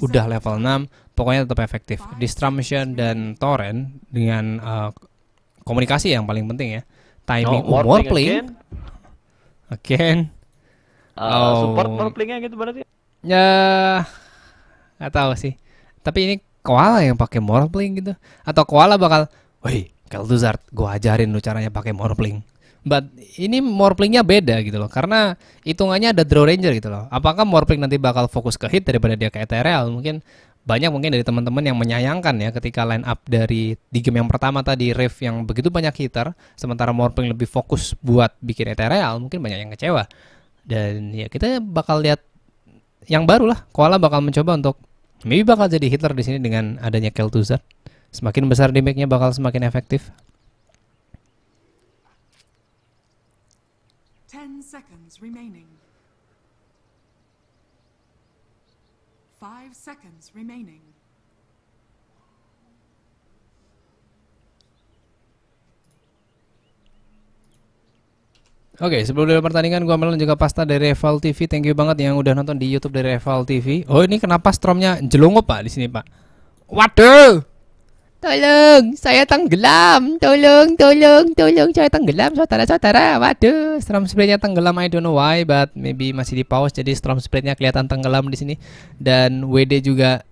udah level 6 pokoknya tetap efektif distribution dan torrent dengan uh, komunikasi yang paling penting ya timing no, oh, more, play again, again. Uh, oh. support more playingnya gitu berarti ya nggak tahu sih tapi ini koala yang pakai more playing gitu atau koala bakal woi Kelduzard gua ajarin lu caranya pakai more playing But ini Morplingnya beda gitu loh karena hitungannya ada Draw Ranger gitu loh. Apakah Morpling nanti bakal fokus ke hit daripada dia ke Ethereal Mungkin banyak mungkin dari teman-teman yang menyayangkan ya ketika line up dari di game yang pertama tadi Rift yang begitu banyak hitter sementara Morpling lebih fokus buat bikin Ethereal mungkin banyak yang kecewa. Dan ya kita bakal lihat yang baru lah. Koala bakal mencoba untuk maybe bakal jadi hitter di sini dengan adanya Kel'Thuzad. Semakin besar damage-nya bakal semakin efektif. remaining. Five seconds remaining. Oke, okay, sebelum dari pertandingan gua Melon juga pasta dari Reval TV. Thank you banget yang udah nonton di YouTube dari Reval TV. Oh, ini kenapa stromnya jelungup Pak di sini, Pak? Waduh. Tolong, saya tenggelam. Tolong, tolong, tolong, saya tenggelam, saudara-saudara. Waduh, storm spreadnya tenggelam. I don't know why, but maybe masih di pause. Jadi storm spreadnya kelihatan tenggelam di sini. Dan WD juga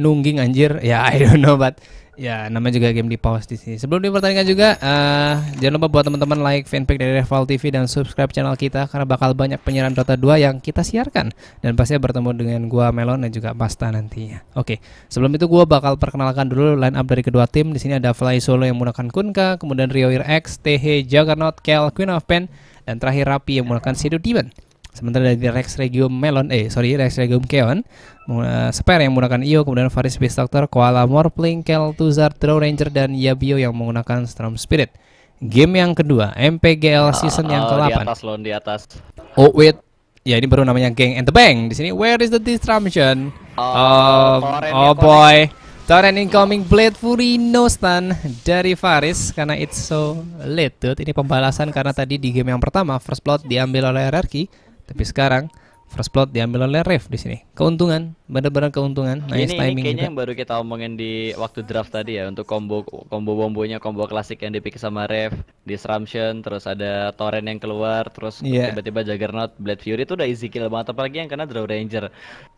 nungging anjir ya yeah, I don't know but ya yeah, namanya juga game di pause di sini sebelum di pertandingan juga uh, jangan lupa buat teman-teman like fanpage dari Rival TV dan subscribe channel kita karena bakal banyak penyiaran Dota 2 yang kita siarkan dan pastinya bertemu dengan gua Melon dan juga Pasta nantinya oke okay. sebelum itu gua bakal perkenalkan dulu line up dari kedua tim di sini ada Fly Solo yang menggunakan Kunka kemudian Rioir X TH Juggernaut Kel Queen of Pen dan terakhir Rapi yang menggunakan Shadow Demon Sementara dari Rex Regium Melon, eh sorry Rex Regium Keon, uh, Spare yang menggunakan Io, e kemudian Faris Beast Doctor, Koala Morpling, Tuzar Throw Ranger, dan Yabio yang menggunakan Storm Spirit. Game yang kedua, MPGL ah, season oh, yang ke-8. Di atas loh, di atas. Oh wait, ya ini baru namanya Gang and the Bang. Di sini Where is the Disruption? Oh, um, oh boy. Torrent incoming Blade Fury no stun dari Faris karena it's so late dude. Ini pembalasan karena tadi di game yang pertama first plot diambil oleh RRQ tapi sekarang first plot diambil oleh Rev di sini. Keuntungan, benar-benar keuntungan. Nice ini, timing ini yang baru kita omongin di waktu draft tadi ya untuk combo combo bombonya combo klasik yang dipikir sama Rev, Disruption, terus ada Torrent yang keluar, terus tiba tiba-tiba Juggernaut, Blade Fury itu udah easy kill banget apalagi yang kena Draw Ranger.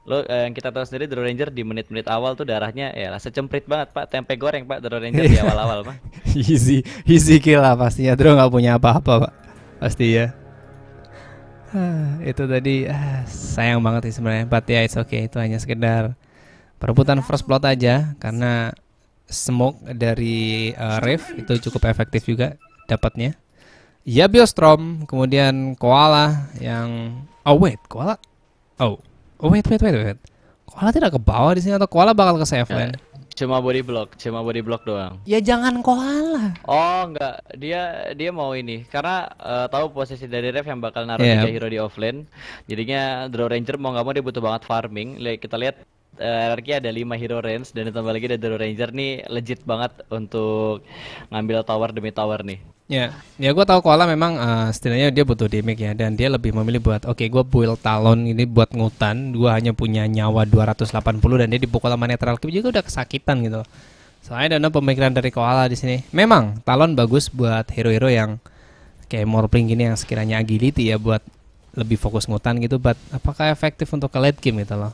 Lo eh, yang kita tahu sendiri Draw Ranger di menit-menit awal tuh darahnya ya rasa cemprit banget Pak, tempe goreng Pak Draw Ranger di awal-awal Pak. easy, easy kill lah pastinya. Draw nggak punya apa-apa Pak. Pasti ya. Ah, itu tadi ah, sayang banget sih sebenarnya but ya it's okay itu hanya sekedar perebutan first plot aja karena smoke dari uh, Riff itu cukup efektif juga dapatnya ya Biostrom kemudian Koala yang oh wait Koala oh, oh wait wait wait wait Koala tidak ke bawah di sini atau Koala bakal ke safe lane yeah. Cuma body block, cuma body block doang. Ya jangan koala. Oh, enggak. Dia dia mau ini karena uh, tahu posisi dari ref yang bakal naruh yeah. Iya. hero di offline. Jadinya Draw Ranger mau nggak mau dia butuh banget farming. Lihat kita lihat Eh, RRQ ada 5 hero range dan ditambah lagi ada Hero Ranger nih legit banget untuk ngambil tower demi tower nih. Ya, ya gue tahu Koala memang uh, setidaknya dia butuh damage ya dan dia lebih memilih buat oke okay, gue build Talon ini buat ngutan, gue hanya punya nyawa 280 dan dia dipukul sama netral cube juga udah kesakitan gitu. Soalnya ada pemikiran dari Koala di sini. Memang Talon bagus buat hero-hero yang kayak Morpling gini yang sekiranya agility ya buat lebih fokus ngutan gitu, but apakah efektif untuk ke late game gitu loh?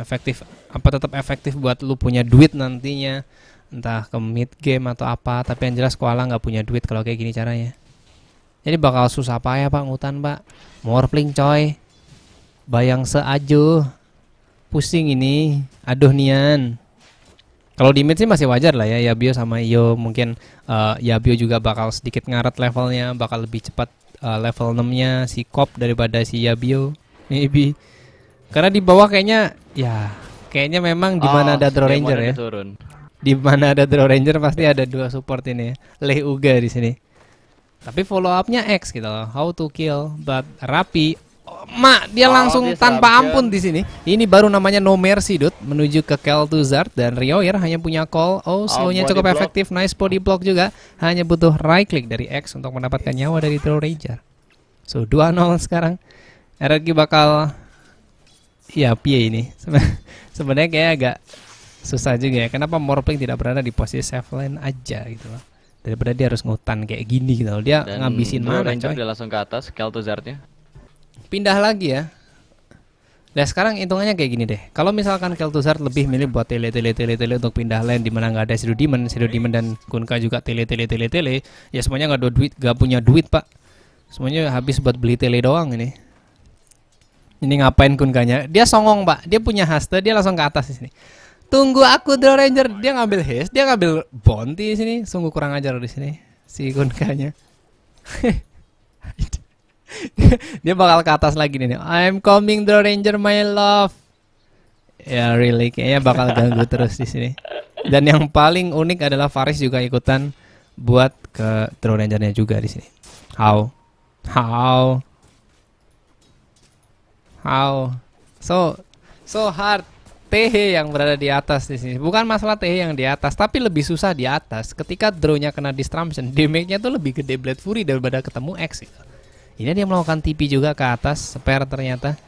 efektif apa tetap efektif buat lu punya duit nantinya entah ke mid game atau apa tapi yang jelas koala nggak punya duit kalau kayak gini caranya jadi bakal susah payah pak ngutan pak morpling coy bayang seajo pusing ini aduh nian kalau di mid sih masih wajar lah ya Yabio sama io mungkin uh, Yabio juga bakal sedikit ngaret levelnya bakal lebih cepat uh, level 6 nya si Kop daripada si Yabio maybe karena di bawah kayaknya Ya, kayaknya memang di mana oh, ada Draw Ranger ya. Turun. Di mana ada Draw Ranger pasti ada dua support ini ya. Lei Uga di sini. Tapi follow upnya X gitu loh. How to kill but Rapi. Oh, mak, dia oh, langsung dia tanpa ampun di sini. Ini baru namanya no mercy, Dut, menuju ke Kel'Thuzad dan Rioir hanya punya call. Oh, oh slow-nya oh, cukup block. efektif. Nice body block juga. Hanya butuh right click dari X untuk mendapatkan nyawa dari Draw Ranger. So, 2-0 sekarang. RRQ bakal Iya pie ini sebenarnya kayak agak susah juga ya kenapa Morpling tidak berada di posisi safe lane aja gitu loh daripada dia harus ngutan kayak gini gitu loh dia Dan ngabisin mana coy dia langsung ke atas Kel'Thuzzard-nya pindah lagi ya Nah sekarang hitungannya kayak gini deh. Kalau misalkan Kel'Thuzad lebih milih buat tele tele tele tele untuk pindah lane di mana nggak ada Shadow Demon, Shadow Demon dan Kunka juga tele tele tele tele, ya semuanya nggak ada duit, nggak punya duit pak. Semuanya habis buat beli tele doang ini. Ini ngapain kungkanya? Dia songong, Pak. Dia punya haste, dia langsung ke atas di sini. Tunggu aku Draw Ranger. Dia ngambil haste, dia ngambil bounty di sini. Sungguh kurang ajar di sini si kungkanya. dia bakal ke atas lagi nih. I'm coming Draw Ranger my love. Ya really kayaknya bakal ganggu terus di sini. Dan yang paling unik adalah Faris juga ikutan buat ke Draw ranger juga di sini. How? How? Wow. So so hard. TH yang berada di atas di sini. Bukan masalah TH yang di atas, tapi lebih susah di atas. Ketika drone nya kena disruption, damage-nya tuh lebih gede Blade Fury daripada ketemu X ya. Ini dia melakukan TP juga ke atas, spare ternyata.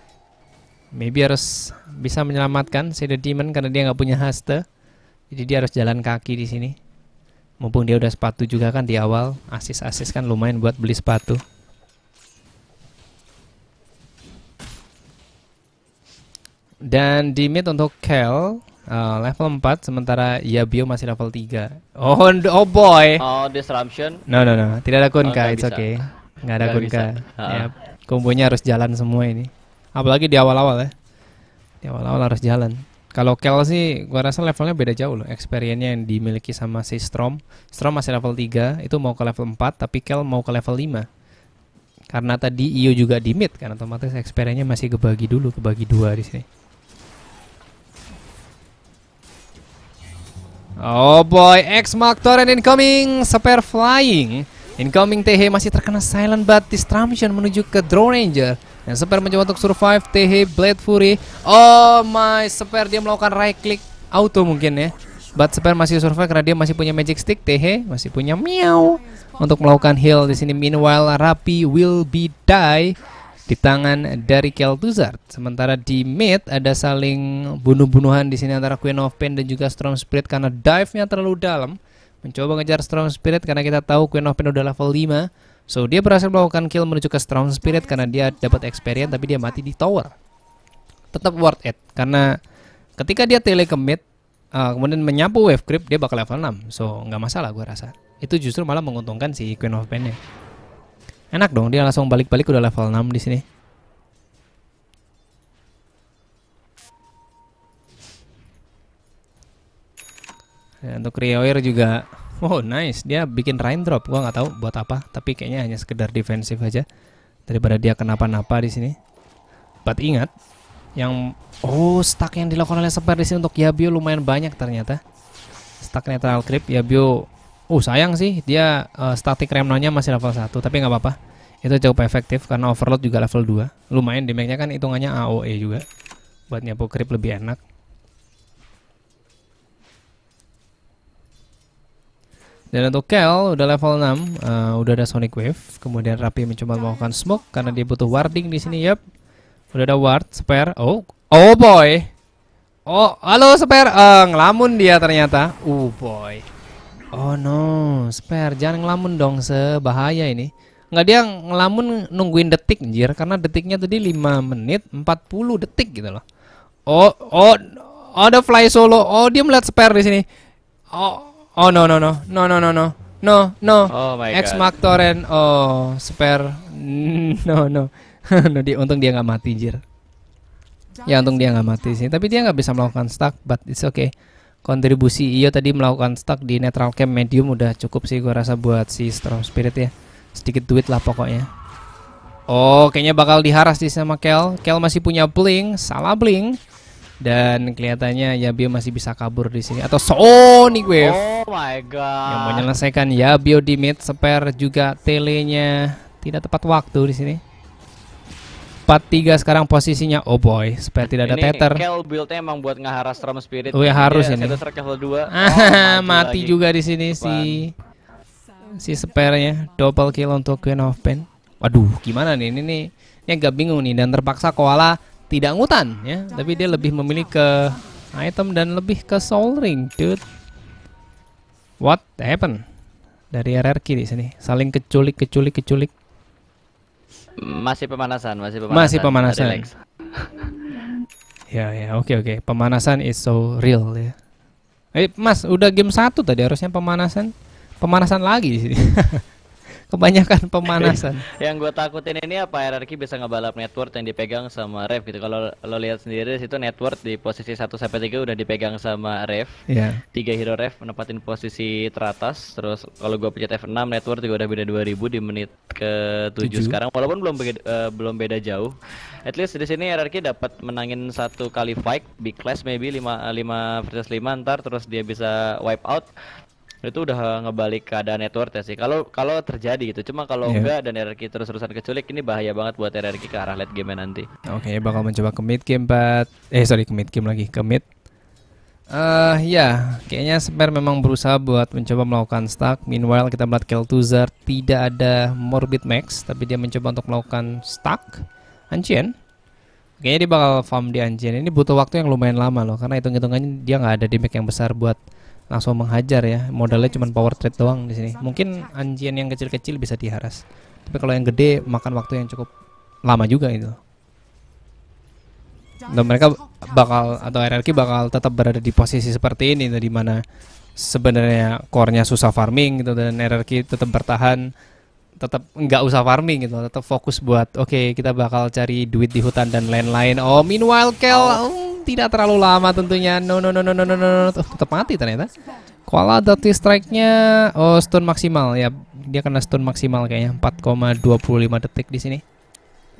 Maybe harus bisa menyelamatkan Shadow Demon karena dia nggak punya haste. Jadi dia harus jalan kaki di sini. Mumpung dia udah sepatu juga kan di awal, asis-asis kan lumayan buat beli sepatu. Dan di mid untuk Kel uh, level 4 sementara Yabio masih level 3. Oh, oh boy. Oh, disruption. No, no, no. Tidak ada Kunka, oh, it's bisa. okay. Nggak ada gak Kunka. Ya, kombonya harus jalan semua ini. Apalagi di awal-awal ya. Di awal-awal harus jalan. Kalau Kel sih gua rasa levelnya beda jauh loh. Experience-nya yang dimiliki sama si Strom. Strom masih level 3, itu mau ke level 4, tapi Kel mau ke level 5. Karena tadi Io juga di mid kan otomatis experience-nya masih kebagi dulu, kebagi dua di sini. Oh boy, X Mark Torrent incoming, spare flying. Incoming TH masih terkena silent but transmission menuju ke Drone Ranger. Dan Spare mencoba untuk survive TH Blade Fury. Oh my, Spare dia melakukan right click auto mungkin ya. But Spare masih survive karena dia masih punya magic stick, TH masih punya meow untuk melakukan heal di sini. Meanwhile, Rapi will be die di tangan dari Kel'Thuzad. Sementara di mid ada saling bunuh-bunuhan di sini antara Queen of Pain dan juga Storm Spirit karena dive-nya terlalu dalam. Mencoba ngejar Storm Spirit karena kita tahu Queen of Pain udah level 5. So dia berhasil melakukan kill menuju ke Storm Spirit karena dia dapat experience tapi dia mati di tower. Tetap worth it karena ketika dia tele ke mid uh, kemudian menyapu wave creep dia bakal level 6. So nggak masalah gue rasa. Itu justru malah menguntungkan si Queen of Pain-nya. Enak dong dia langsung balik-balik udah level 6 di sini. Ya, untuk Rioir juga Oh nice, dia bikin raindrop, drop. Gua nggak tahu buat apa, tapi kayaknya hanya sekedar defensif aja daripada dia kenapa-napa di sini. But ingat, yang oh stack yang dilakukan oleh Seper di sini untuk Yabio lumayan banyak ternyata. Stack netral creep Yabio Oh sayang sih dia uh, eh, static remnanya masih level 1 tapi nggak apa-apa. Itu cukup efektif karena overload juga level 2. Lumayan damage-nya kan hitungannya AOE juga. Buat nyapu creep lebih enak. Dan untuk Kel udah level 6, uh, eh, udah ada Sonic Wave. Kemudian Rapi mencoba melakukan smoke karena dia butuh warding di sini. Yep. Udah ada ward, spare. Oh, oh boy. Oh, halo spare. Uh, ngelamun dia ternyata. oh boy. Oh no, spare. Jangan ngelamun dong, sebahaya ini. Nggak dia ngelamun nungguin detik anjir karena detiknya tadi 5 menit 40 detik gitu loh. Oh, oh, oh, ada fly solo. Oh, dia melihat spare di sini. Oh, oh no no no. No no no no. No, no. Oh my X god. Mark Torrent. Oh, spare. No, no. no dia, untung dia nggak mati, anjir. Ya untung dia nggak mati sih. Tapi dia nggak bisa melakukan stuck, but it's okay kontribusi Iyo tadi melakukan stuck di netral camp medium udah cukup sih gua rasa buat si Storm Spirit ya. Sedikit duit lah pokoknya. Oh, kayaknya bakal diharas di sama Kel. Kel masih punya bling, salah bling. Dan kelihatannya Yabio masih bisa kabur di sini atau Sonic Wave. Oh my god. Yang menyelesaikan Yabio di mid, spare juga telenya tidak tepat waktu di sini tiga sekarang posisinya. Oh boy, supaya tidak ada ini tether. Kel build-nya emang buat ngeharas Ram Spirit. Oh ya harus ini. level 2. oh, mati lagi. juga di sini si si spare Double kill untuk Queen of Pain. Waduh, gimana nih ini nih? Ini agak bingung nih dan terpaksa Koala tidak ngutan ya, tapi dia lebih memilih ke item dan lebih ke soul ring, dude. What happened? Dari RRQ di sini, saling keculik, keculik, keculik. Masih pemanasan, masih pemanasan. Masih pemanasan. Relax. ya ya, oke oke. Pemanasan is so real ya. Eh, Mas, udah game satu tadi harusnya pemanasan. Pemanasan lagi di sini. kebanyakan pemanasan. yang gue takutin ini apa RRQ bisa ngebalap network yang dipegang sama Rev gitu. Kalau lo lihat sendiri situ network di posisi 1 sampai 3 udah dipegang sama Rev. Iya. Yeah. 3 hero Rev menempatin posisi teratas. Terus kalau gue pencet F6 network juga udah beda 2000 di menit ke 7, sekarang walaupun belum beda, uh, eh, belum beda jauh. At least di sini RRQ dapat menangin satu kali fight big class maybe 5 5 versus 5 ntar terus dia bisa wipe out itu udah ngebalik keadaan network ya sih. Kalau kalau terjadi gitu, cuma kalau yeah. enggak dan RRQ terus-terusan keculik ini bahaya banget buat RRQ ke arah late game nanti. Oke, okay, bakal mencoba ke mid game but eh sorry ke mid game lagi ke mid. Uh, ya, kayaknya Spare memang berusaha buat mencoba melakukan stack. Meanwhile, kita melihat Kel'Thuzar tidak ada Morbid Max, tapi dia mencoba untuk melakukan stack. Ancien, kayaknya dia bakal farm di Ancien. Ini butuh waktu yang lumayan lama loh, karena hitung-hitungannya dia nggak ada damage yang besar buat langsung menghajar ya. Modalnya cuma power trade doang di sini. Mungkin anjian yang kecil-kecil bisa diharas. Tapi kalau yang gede makan waktu yang cukup lama juga itu. Dan mereka bakal atau RRQ bakal tetap berada di posisi seperti ini gitu, di mana sebenarnya core-nya susah farming gitu dan RRQ tetap bertahan tetap nggak usah farming gitu tetap fokus buat oke okay, kita bakal cari duit di hutan dan lain-lain oh meanwhile Kel oh. oh tidak terlalu lama tentunya. No no no no no no no. Oh, tetap mati ternyata. Koala Dirty Strike-nya oh stun maksimal ya. Dia kena stun maksimal kayaknya 4,25 detik di sini.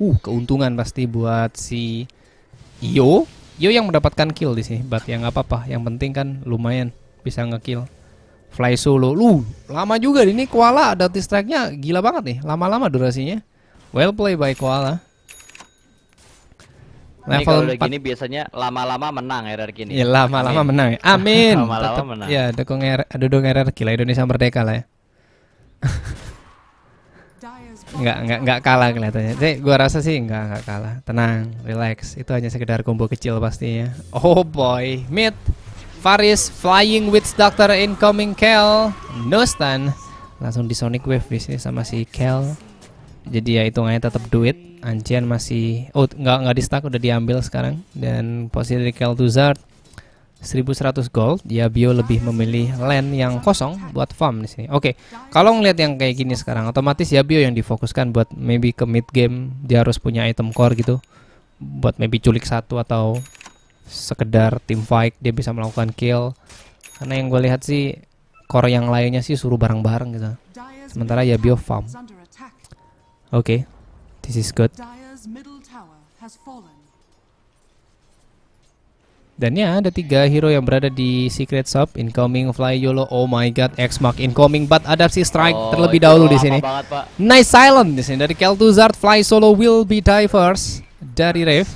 Uh, keuntungan pasti buat si Yo. Yo yang mendapatkan kill di sini, Bat yang apa-apa. Yang penting kan lumayan bisa ngekill. Fly solo. Lu, lama juga ini Koala Dirty Strike-nya gila banget nih. Lama-lama durasinya. Well play by Koala. Level ini kalau udah gini biasanya lama-lama menang RRQ gini. Iya, lama-lama menang. Amin. lama-lama menang. Iya, dukung RR, dukung RR kila Indonesia merdeka lah ya. enggak, enggak, enggak kalah kelihatannya. Jadi gua rasa sih enggak, enggak kalah. Tenang, relax. Itu hanya sekedar combo kecil pastinya. Oh boy, mid Faris flying with Doctor incoming Kel. No stun. Langsung di Sonic Wave di sini sama si Kel jadi ya itu hitungannya tetap duit Ancian masih oh nggak nggak di stack udah diambil sekarang dan posisi dari Kel'Thuzad 1100 gold dia ya, bio lebih memilih land yang kosong buat farm di sini. Oke, okay. kalau ngelihat yang kayak gini sekarang otomatis ya bio yang difokuskan buat maybe ke mid game dia harus punya item core gitu buat maybe culik satu atau sekedar team fight dia bisa melakukan kill. Karena yang gue lihat sih core yang lainnya sih suruh bareng-bareng gitu. Sementara ya bio farm. Okay, this is good. Dan ya, ada tiga hero yang berada di secret shop. Incoming, Fly Yolo. Oh my god, X Mark incoming, but ada si strike oh, terlebih dahulu di sini. Banget, Nice silent di sini dari Kel'Thuzad. Fly Solo will be divers dari Rev.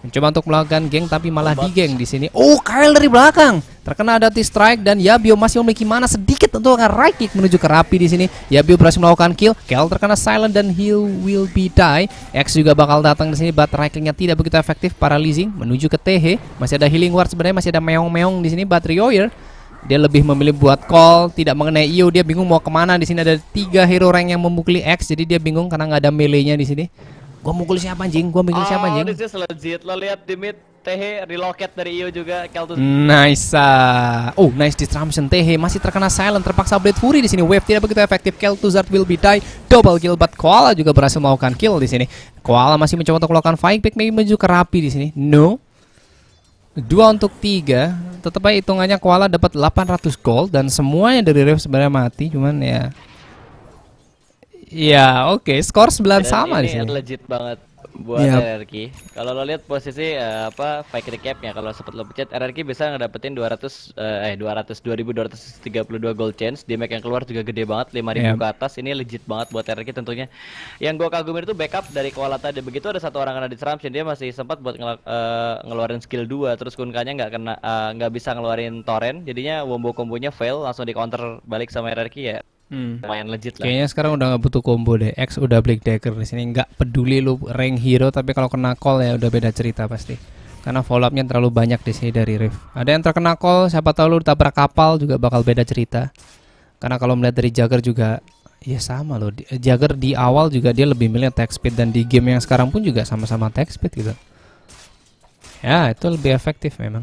Mencoba untuk melakukan geng tapi malah digeng di sini. Oh, Kyle dari belakang. Terkena ada dati strike dan Yabio masih memiliki mana sedikit untuk akan right kick menuju ke Rapi di sini. Yabio berhasil melakukan kill. Kel terkena silent dan heal will be die. X juga bakal datang di sini but right tidak begitu efektif. Paralyzing menuju ke TH. Masih ada healing ward sebenarnya masih ada meong-meong di sini but Rioyer dia lebih memilih buat call tidak mengenai Io dia bingung mau kemana di sini ada tiga hero rank yang memukuli X jadi dia bingung karena nggak ada melee-nya di sini Gua mukul siapa anjing? Gua mukul siapa oh, anjing? Oh, this is legit. Lo lihat Dimit Tehe reloket dari io juga Keltus. Nice. ah, Oh, nice disruption Tehe masih terkena silent terpaksa Blade Fury di sini. Wave tidak begitu efektif. Keltuzard will be die. Double kill but Koala juga berhasil melakukan kill di sini. Koala masih mencoba untuk melakukan fight pick maybe menuju ke Rapi di sini. No. Dua untuk tiga Tetap aja hitungannya Koala dapat 800 gold Dan semuanya dari Rev sebenarnya mati Cuman ya Iya, oke. Okay. Skor 9 Dan sama di sini. legit banget buat yep. Iya. RRQ. Kalau lo lihat posisi uh, apa fake recapnya kalau sempat lo pencet RRQ bisa ngedapetin 200 uh, eh 200 eh, 2232 gold chance. Damage yang keluar juga gede banget 5000 yep. Iya. ke atas. Ini legit banget buat RRQ tentunya. Yang gua kagum itu backup dari Koala tadi. Begitu ada satu orang kena disruption dia masih sempat buat ngel uh, eh, ngeluarin skill 2 terus Kunkanya nggak kena nggak uh, bisa ngeluarin torrent. Jadinya wombo kombonya fail langsung di counter balik sama RRQ ya. Hmm. Lumayan legit lah. Kayaknya sekarang udah nggak butuh combo deh. X udah Black Dagger di sini nggak peduli lu rank hero tapi kalau kena call ya udah beda cerita pasti. Karena follow upnya terlalu banyak di sini dari Rift. Ada yang terkena call, siapa tahu lu tabrak kapal juga bakal beda cerita. Karena kalau melihat dari Jagger juga ya sama loh. Eh, Jagger di awal juga dia lebih milih attack speed dan di game yang sekarang pun juga sama-sama attack speed gitu. Ya, itu lebih efektif memang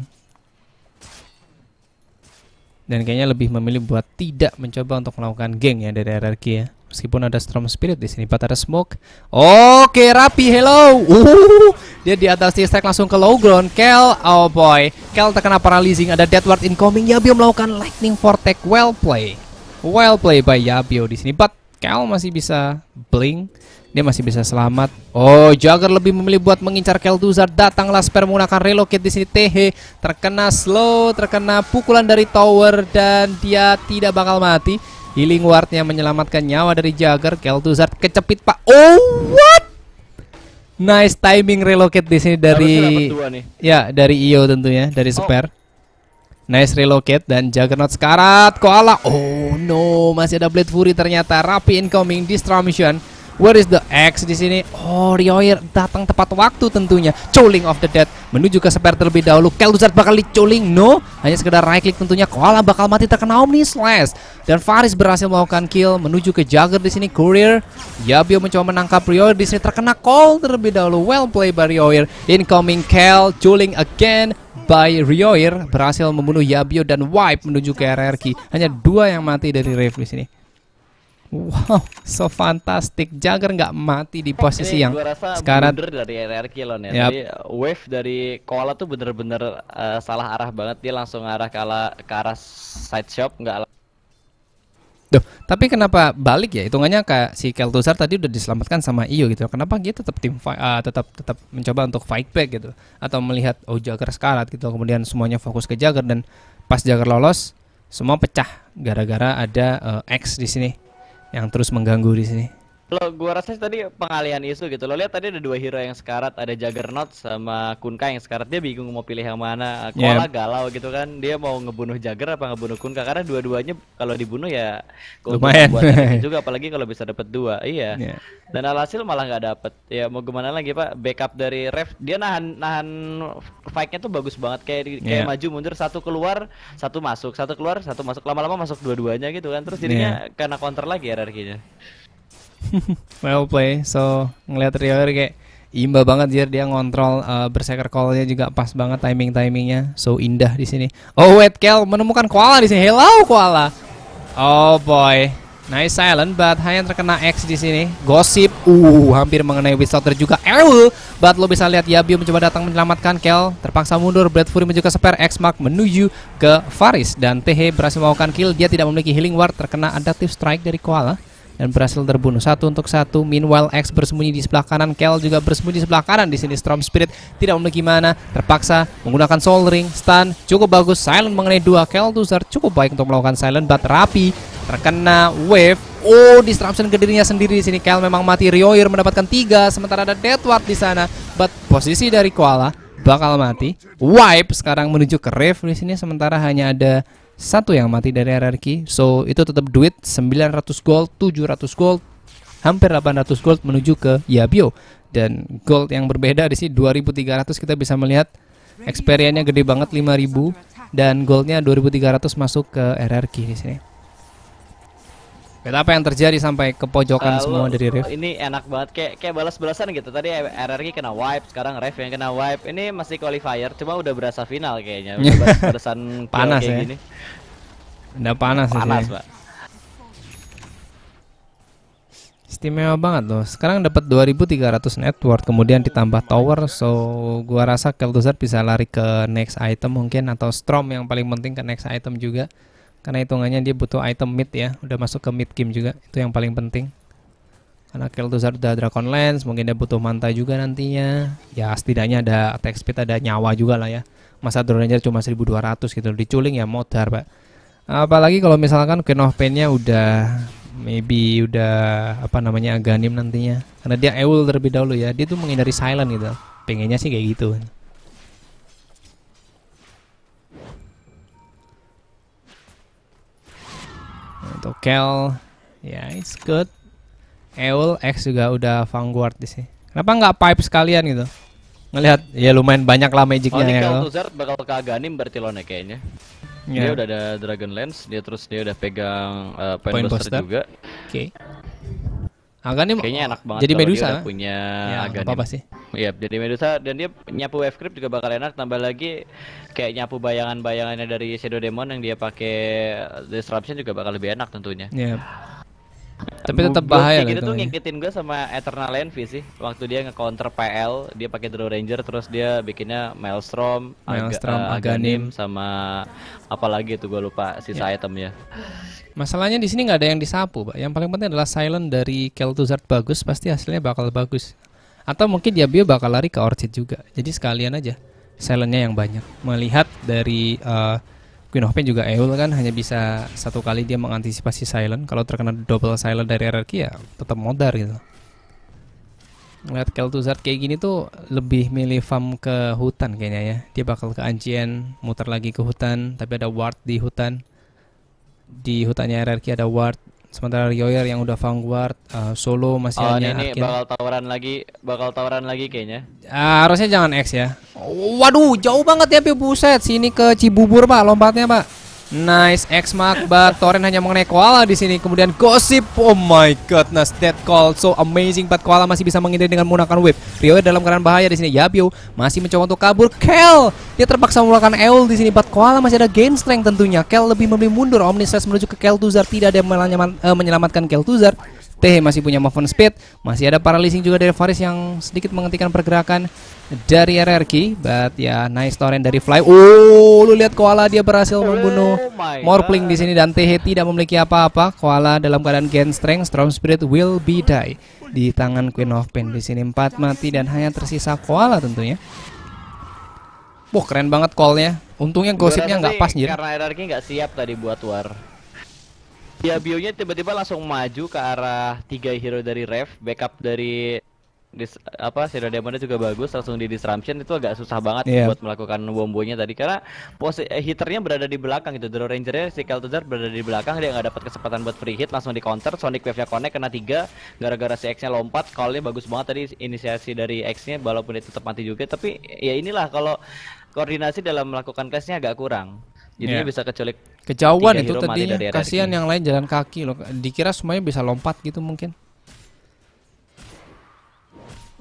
dan kayaknya lebih memilih buat tidak mencoba untuk melakukan geng ya dari RRQ ya. Meskipun ada Storm Spirit di sini, Pat ada smoke. Oke, rapi. Hello. Uh, dia di atas t strike langsung ke low ground. Kel, oh boy. Kel terkena paralyzing. Ada Dead Ward incoming. Yabio melakukan Lightning Vortex. Well play. Well play by Yabio di sini. But Kel masih bisa blink dia masih bisa selamat. Oh, Jagger lebih memilih buat mengincar Kelduzar. Datanglah Spear menggunakan relocate di sini. TH terkena slow, terkena pukulan dari tower dan dia tidak bakal mati. Healing wardnya menyelamatkan nyawa dari Jagger. Kelduzar kecepit pak. Oh, what? Nice timing relocate di sini dari ya dari Io tentunya dari oh. Spear. Oh. Nice relocate dan Juggernaut sekarat Koala. Oh no, masih ada Blade Fury ternyata. Rapi incoming distraction Where is the X di sini? Oh, Rioir datang tepat waktu tentunya. Choling of the Dead menuju ke spare terlebih dahulu. Kelduzard bakal dicoling. No, hanya sekedar right click tentunya. Koala bakal mati terkena Omni Slash. Dan Faris berhasil melakukan kill menuju ke Jagger di sini. Courier, Yabio mencoba menangkap Rioir di sini terkena call terlebih dahulu. Well played by Rioir. Incoming Kel, choling again by Rioir berhasil membunuh Yabio dan Wipe menuju ke RRQ. Hanya dua yang mati dari Rave di sini. Wow, so fantastic. Jagger nggak mati di eh, posisi eh, yang gua rasa sekarang dari RRQ loh ya. Yep. wave dari Koala tuh bener-bener uh, salah arah banget. Dia langsung arah ke arah, ke arah side shop nggak Duh, tapi kenapa balik ya? Hitungannya kayak si Keltuzar tadi udah diselamatkan sama Iyo gitu. Kenapa dia tetap tim uh, tetap tetap mencoba untuk fight back gitu atau melihat oh Jagger sekarat gitu. Kemudian semuanya fokus ke Jagger dan pas Jagger lolos semua pecah gara-gara ada uh, X di sini yang terus mengganggu di sini. Lo gua rasa tadi pengalihan isu gitu. Lo lihat tadi ada dua hero yang sekarat, ada Juggernaut sama Kunka yang sekarat. Dia bingung mau pilih yang mana. Eh, Koala yep. galau gitu kan. Dia mau ngebunuh Jagger apa ngebunuh Kunka karena dua-duanya kalau dibunuh ya lumayan juga apalagi kalau bisa dapat dua. Iya. Yeah. Dan alhasil malah nggak dapet. Ya mau gimana lagi, Pak? Backup dari Ref dia nahan nahan fight-nya tuh bagus banget kayak kayak yeah. maju mundur satu keluar, satu masuk, satu keluar, satu masuk. Lama-lama masuk dua-duanya gitu kan. Terus jadinya yeah. karena counter lagi RRQ-nya. well play. So ngelihat Rio kayak imba banget dia dia ngontrol uh, eh, berserker callnya juga pas banget timing timingnya. So indah di sini. Oh wait Kel menemukan koala di sini. Hello koala. Oh boy. Nice silent, but hanya terkena X di sini. Gosip, uh, hampir mengenai Witchstalker juga. Arrow, but lo bisa lihat Yabio mencoba datang menyelamatkan Kel. Terpaksa mundur, Blade Fury menuju ke X Mark menuju ke Faris. Dan TH berhasil melakukan kill, dia tidak memiliki healing ward, terkena adaptive strike dari Koala dan berhasil terbunuh satu untuk satu. Meanwhile X bersembunyi di sebelah kanan, Kel juga bersembunyi di sebelah kanan. Di sini Storm Spirit tidak memiliki mana, terpaksa menggunakan Soul Ring, stun cukup bagus. Silent mengenai dua Kel Tuzar cukup baik untuk melakukan silent, but rapi terkena wave. Oh, disruption ke dirinya sendiri di sini. Kel memang mati. Rioir mendapatkan tiga, sementara ada Ward di sana. But posisi dari Koala bakal mati. Wipe sekarang menuju ke Rift di sini, sementara hanya ada satu yang mati dari RRQ so itu tetap duit 900 gold 700 gold hampir 800 gold menuju ke Yabio dan gold yang berbeda di sini 2300 kita bisa melihat experience-nya gede banget 5000 dan goldnya 2300 masuk ke RRQ di sini kita apa yang terjadi sampai pojokan uh, semua dari Rev? Ini enak banget kayak kayak balas-balasan gitu. Tadi RRQ kena wipe, sekarang Rev yang kena wipe. Ini masih qualifier, cuma udah berasa final kayaknya. Udah balas-balasan panas kayak ya. gini. Udah panas, ya panas sih. Panas, Pak. Istimewa banget loh. Sekarang dapat 2300 net worth kemudian ditambah tower, so gua rasa Kelduzar bisa lari ke next item mungkin atau Strom yang paling penting ke next item juga karena hitungannya dia butuh item mid ya udah masuk ke mid game juga itu yang paling penting karena kill Kel'Thuzad udah Dragon Lance mungkin dia butuh mantai juga nantinya ya setidaknya ada attack speed ada nyawa juga lah ya masa Drone Ranger cuma 1200 gitu diculing ya modar pak apalagi kalau misalkan Queen of Pain-nya udah maybe udah apa namanya aganim nantinya karena dia eul terlebih dahulu ya dia tuh menghindari silent gitu pengennya sih kayak gitu Untuk ya yeah, it's good. Eul X juga udah vanguard di sini. Kenapa nggak pipe sekalian gitu? Ngelihat ya lumayan banyak lah magicnya. Oh, kalau ya, Zard bakal Aghanim berarti lone kayaknya. Yeah. Dia ya. udah ada Dragon Lens, dia terus dia udah pegang uh, Point, Point Buster, Buster juga. Oke. Okay. Agak nih kayaknya enak banget. Jadi Medusa dia eh? punya ya, agak apa, apa sih? Iya, jadi Medusa dan dia nyapu wave script juga bakal enak tambah lagi kayak nyapu bayangan-bayangannya dari Shadow Demon yang dia pakai disruption juga bakal lebih enak tentunya. Iya tapi tetap bahaya gitu tuh iya. ngikutin gue sama Eternal Envy sih waktu dia ngecounter PL dia pakai Drow Ranger terus dia bikinnya Maelstrom, Maelstrom eh, Ag Aganim sama apalagi itu gue lupa sisa iya. item ya. masalahnya di sini nggak ada yang disapu pak yang paling penting adalah silent dari Kel'Thuzad bagus pasti hasilnya bakal bagus atau mungkin dia bio bakal lari ke Orchid juga jadi sekalian aja silentnya yang banyak melihat dari uh, Queen of Pain juga Eul kan hanya bisa satu kali dia mengantisipasi silent. Kalau terkena double silent dari RRQ ya tetap modar gitu. Ngeliat Kel'Thuzad kayak gini tuh lebih milih farm ke hutan kayaknya ya. Dia bakal ke Ancien, muter lagi ke hutan, tapi ada ward di hutan. Di hutannya RRQ ada ward, sementara Yoyer yang udah vanguard uh, solo masih oh, hanya ini, ini bakal tawaran lagi bakal tawaran lagi kayaknya uh, harusnya jangan X ya oh, waduh jauh banget ya buset sini ke Cibubur pak lompatnya pak Nice, X Mark, but Torren hanya mengenai Koala di sini. Kemudian gosip, oh my goodness, that call so amazing. But Koala masih bisa menghindari dengan menggunakan whip. Rio dalam keadaan bahaya di sini. Yabio masih mencoba untuk kabur. Kel, dia terpaksa menggunakan Eul di sini. But Koala masih ada gain strength tentunya. Kel lebih memilih mundur. Omnistress menuju ke Kel Tuzar tidak ada yang menyelamatkan eh, Kel Tuzar. Teh masih punya movement speed, masih ada paralising juga dari Faris yang sedikit menghentikan pergerakan dari RRQ, but ya yeah, nice torrent dari Fly. Oh, lu lihat Koala dia berhasil membunuh oh Morpling di sini dan TH tidak memiliki apa-apa. Koala dalam keadaan Gen Strength, Storm Spirit will be die di tangan Queen of Pain di sini empat mati dan hanya tersisa Koala tentunya. Wah keren banget callnya. Untungnya gosipnya nggak pas jadi. Karena RRQ nggak siap tadi buat war. Ya bionya tiba-tiba langsung maju ke arah tiga hero dari Rev, backup dari dis, apa Shadow Demon juga bagus, langsung di disruption itu agak susah banget yeah. buat melakukan bombonya tadi karena posi eh, hiternya berada di belakang gitu. Draw Rangernya si Keltuzar berada di belakang dia nggak dapat kesempatan buat free hit langsung di counter Sonic Wave-nya connect kena tiga gara-gara si X-nya lompat, call-nya bagus banget tadi inisiasi dari X-nya walaupun dia tetap mati juga tapi ya inilah kalau koordinasi dalam melakukan nya agak kurang jadi yeah. bisa keculik. Kejauhan itu tadi, Kasihan yang lain jalan kaki loh. Dikira semuanya bisa lompat gitu mungkin.